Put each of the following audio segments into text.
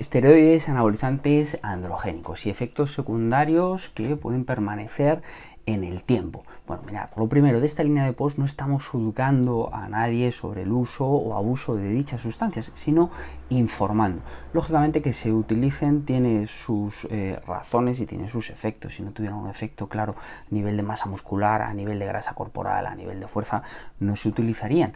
esteroides, anabolizantes androgénicos y efectos secundarios que pueden permanecer en el tiempo. Bueno, mira, lo primero, de esta línea de post no estamos juzgando a nadie sobre el uso o abuso de dichas sustancias, sino informando. Lógicamente que se utilicen tiene sus eh, razones y tiene sus efectos. Si no tuviera un efecto claro a nivel de masa muscular, a nivel de grasa corporal, a nivel de fuerza, no se utilizarían,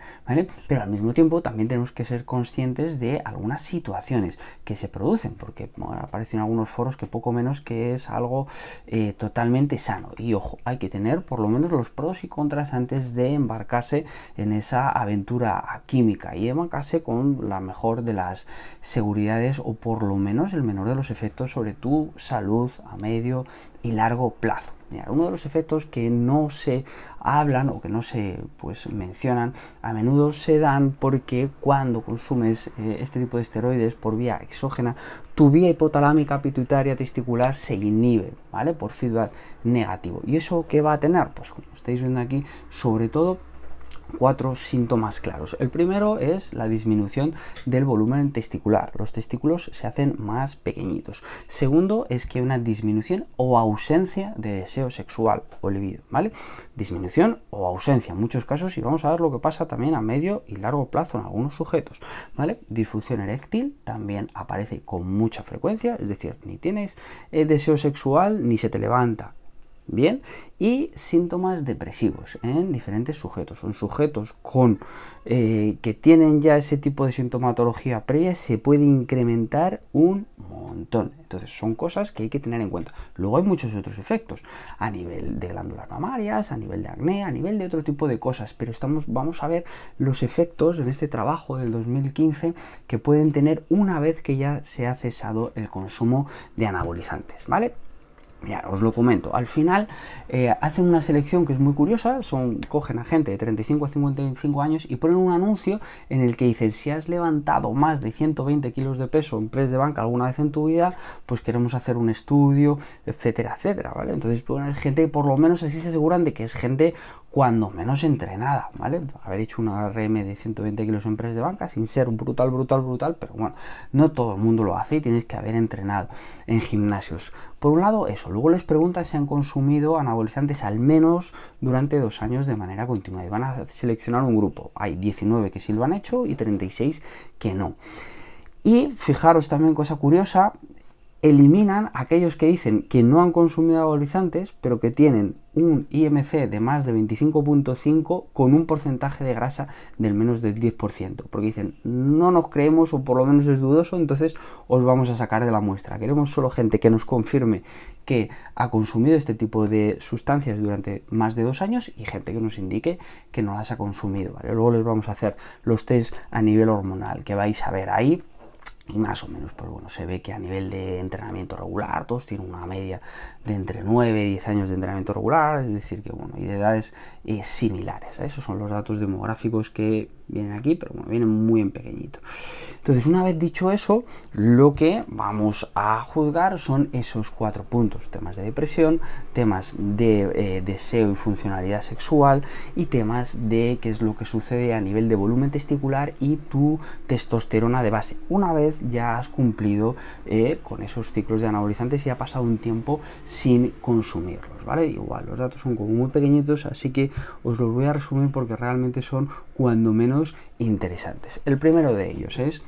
Pero al mismo tiempo también tenemos que ser conscientes de algunas situaciones que se producen, porque aparecen algunos foros que poco menos que es algo eh, totalmente sano. Y ojo, hay que tener por lo menos los pros y contras antes de embarcarse en esa aventura química y embarcarse con la mejor de las seguridades o por lo menos el menor de los efectos sobre tu salud a medio y largo plazo uno de los efectos que no se hablan o que no se pues, mencionan a menudo se dan porque cuando consumes eh, este tipo de esteroides por vía exógena, tu vía hipotalámica pituitaria testicular se inhibe, ¿vale? Por feedback negativo. ¿Y eso qué va a tener? Pues como estáis viendo aquí, sobre todo cuatro síntomas claros. El primero es la disminución del volumen testicular. Los testículos se hacen más pequeñitos. Segundo es que hay una disminución o ausencia de deseo sexual o libido, ¿vale? Disminución o ausencia en muchos casos y vamos a ver lo que pasa también a medio y largo plazo en algunos sujetos, ¿vale? Disfunción eréctil también aparece con mucha frecuencia, es decir, ni tienes eh, deseo sexual ni se te levanta Bien, y síntomas depresivos en diferentes sujetos. Son sujetos con, eh, que tienen ya ese tipo de sintomatología previa, se puede incrementar un montón. Entonces, son cosas que hay que tener en cuenta. Luego hay muchos otros efectos, a nivel de glándulas mamarias, a nivel de acné, a nivel de otro tipo de cosas, pero estamos, vamos a ver los efectos en este trabajo del 2015 que pueden tener una vez que ya se ha cesado el consumo de anabolizantes, ¿vale? Mira, os lo comento. Al final eh, hacen una selección que es muy curiosa. Son, cogen a gente de 35 a 55 años y ponen un anuncio en el que dicen si has levantado más de 120 kilos de peso en press de banca alguna vez en tu vida, pues queremos hacer un estudio, etcétera, etcétera, ¿vale? Entonces ponen gente, por lo menos así se aseguran de que es gente cuando menos entrenada, ¿vale? Haber hecho una RM de 120 kilos en press de banca sin ser brutal, brutal, brutal, pero bueno, no todo el mundo lo hace y tienes que haber entrenado en gimnasios. Por un lado, eso. Luego les preguntan si han consumido anabolizantes al menos durante dos años de manera continua y van a seleccionar un grupo. Hay 19 que sí lo han hecho y 36 que no. Y fijaros también, cosa curiosa, eliminan aquellos que dicen que no han consumido agonizantes, pero que tienen un IMC de más de 25.5 con un porcentaje de grasa del menos del 10%, porque dicen, no nos creemos o por lo menos es dudoso, entonces os vamos a sacar de la muestra. Queremos solo gente que nos confirme que ha consumido este tipo de sustancias durante más de dos años y gente que nos indique que no las ha consumido. Luego les vamos a hacer los test a nivel hormonal, que vais a ver ahí y más o menos, pues bueno, se ve que a nivel de entrenamiento regular, todos tienen una media de entre 9 y 10 años de entrenamiento regular, es decir, que bueno, y de edades eh, similares. ¿eh? Esos son los datos demográficos que vienen aquí, pero bueno, vienen muy en pequeñito. Entonces, una vez dicho eso, lo que vamos a juzgar son esos cuatro puntos, temas de depresión, temas de eh, deseo y funcionalidad sexual y temas de qué es lo que sucede a nivel de volumen testicular y tu testosterona de base. Una vez ya has cumplido eh, con esos ciclos de anabolizantes y ha pasado un tiempo sin consumirlos, ¿vale? Igual, los datos son como muy pequeñitos, así que os los voy a resumir porque realmente son cuando menos interesantes. El primero de ellos es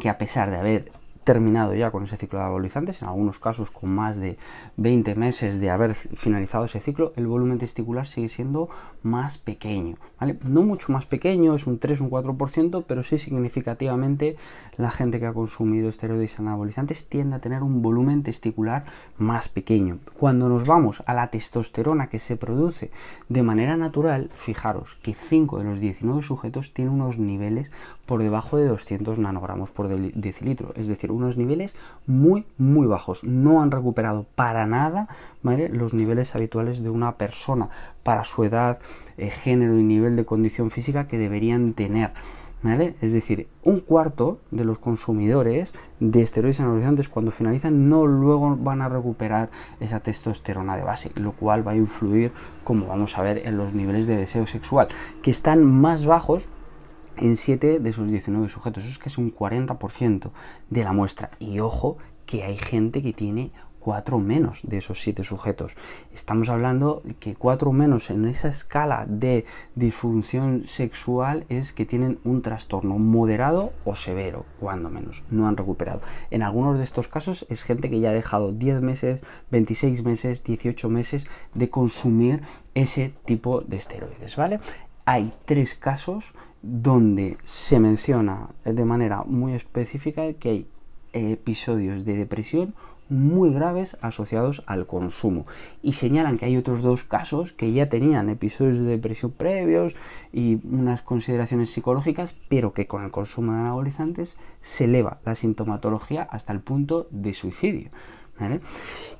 que a pesar de haber terminado ya con ese ciclo de anabolizantes, en algunos casos con más de 20 meses de haber finalizado ese ciclo, el volumen testicular sigue siendo más pequeño, ¿vale? No mucho más pequeño, es un 3 un 4%, pero sí significativamente la gente que ha consumido esteroides anabolizantes tiende a tener un volumen testicular más pequeño. Cuando nos vamos a la testosterona que se produce de manera natural, fijaros que 5 de los 19 sujetos tienen unos niveles por debajo de 200 nanogramos por decilitro, es decir, unos niveles muy, muy bajos. No han recuperado para nada ¿vale? los niveles habituales de una persona para su edad, eh, género y nivel de condición física que deberían tener. ¿Vale? Es decir, un cuarto de los consumidores de esteroides anabolizantes cuando finalizan no luego van a recuperar esa testosterona de base, lo cual va a influir, como vamos a ver, en los niveles de deseo sexual, que están más bajos en 7 de esos 19 sujetos. Eso es que es un 40% de la muestra. Y ojo que hay gente que tiene 4 menos de esos 7 sujetos. Estamos hablando que 4 menos en esa escala de disfunción sexual es que tienen un trastorno moderado o severo, cuando menos, no han recuperado. En algunos de estos casos es gente que ya ha dejado 10 meses, 26 meses, 18 meses de consumir ese tipo de esteroides, ¿vale? Hay tres casos donde se menciona de manera muy específica que hay episodios de depresión muy graves asociados al consumo. Y señalan que hay otros dos casos que ya tenían episodios de depresión previos y unas consideraciones psicológicas, pero que con el consumo de anabolizantes se eleva la sintomatología hasta el punto de suicidio.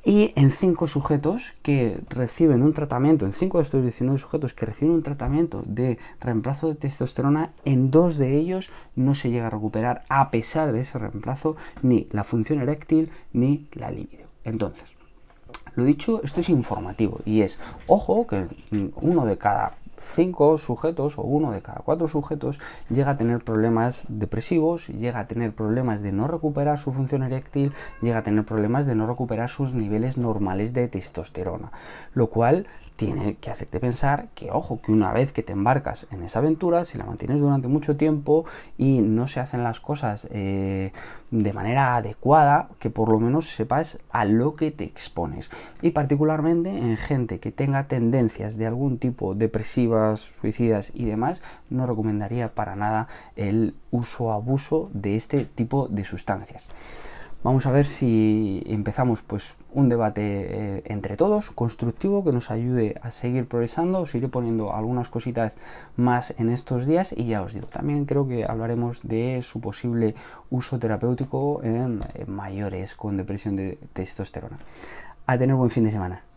Y en cinco sujetos que reciben un tratamiento, en cinco de estos 19 sujetos que reciben un tratamiento de reemplazo de testosterona, en dos de ellos no se llega a recuperar a pesar de ese reemplazo ni la función eréctil ni la libido. Entonces, lo dicho, esto es informativo y es, ojo, que uno de cada cinco sujetos o uno de cada cuatro sujetos llega a tener problemas depresivos, llega a tener problemas de no recuperar su función eréctil, llega a tener problemas de no recuperar sus niveles normales de testosterona, lo cual tiene que hacerte pensar que, ojo, que una vez que te embarcas en esa aventura, si la mantienes durante mucho tiempo y no se hacen las cosas eh, de manera adecuada, que por lo menos sepas a lo que te expones. Y particularmente en gente que tenga tendencias de algún tipo, depresivas, suicidas y demás, no recomendaría para nada el uso o abuso de este tipo de sustancias. Vamos a ver si empezamos pues, un debate eh, entre todos, constructivo, que nos ayude a seguir progresando. Os iré poniendo algunas cositas más en estos días y ya os digo, también creo que hablaremos de su posible uso terapéutico en eh, mayores con depresión de testosterona. A tener buen fin de semana.